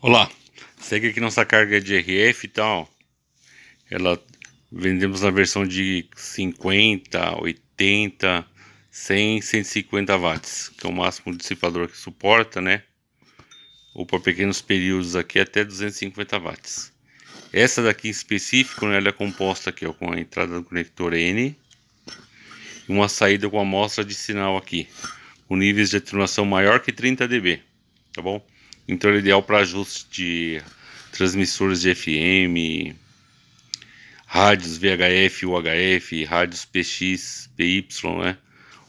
Olá, segue aqui nossa carga de RF e então. tal. Ela vendemos na versão de 50, 80, 100, 150 watts, que é o máximo dissipador que suporta, né? Ou para pequenos períodos aqui até 250 watts. Essa daqui em específico, né, ela é composta aqui ó, com a entrada do conector N e uma saída com amostra de sinal aqui, com níveis de atenuação maior que 30 dB, tá bom? Então ele é ideal para ajustes de transmissores de FM, rádios VHF, UHF, rádios PX, PY, né?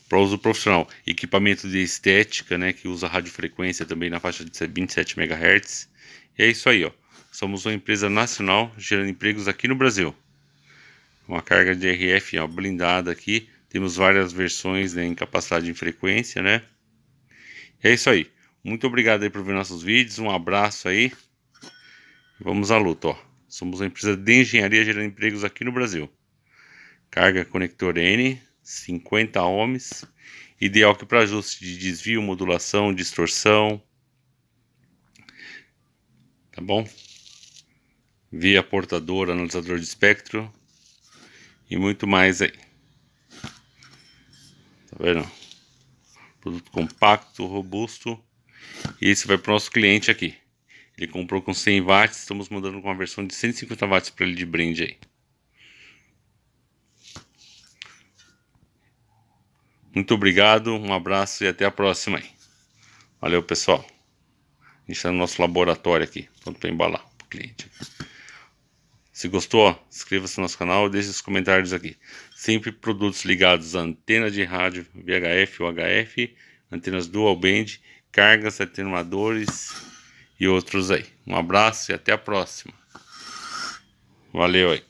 Para uso profissional. Equipamento de estética, né? Que usa radiofrequência também na faixa de 27 MHz. E é isso aí, ó. Somos uma empresa nacional gerando empregos aqui no Brasil. Uma carga de RF ó, blindada aqui. Temos várias versões né, em capacidade em frequência, né? E é isso aí. Muito obrigado aí por ver nossos vídeos. Um abraço aí. Vamos à luta, ó. Somos uma empresa de engenharia gerando empregos aqui no Brasil. Carga conector N, 50 ohms. Ideal aqui para ajuste de desvio, modulação, distorção. Tá bom? Via portador, analisador de espectro. E muito mais aí. Tá vendo? Produto compacto, robusto e esse vai para o nosso cliente aqui. Ele comprou com 100 watts, estamos mandando com uma versão de 150 watts para ele de brinde aí. Muito obrigado, um abraço e até a próxima aí. Valeu, pessoal. A gente está no nosso laboratório aqui, pronto para embalar para o cliente. Se gostou, inscreva-se no nosso canal e deixe os comentários aqui. Sempre produtos ligados à antena de rádio VHF ou HF, antenas dual band cargas, atenuadores e outros aí. Um abraço e até a próxima. Valeu aí.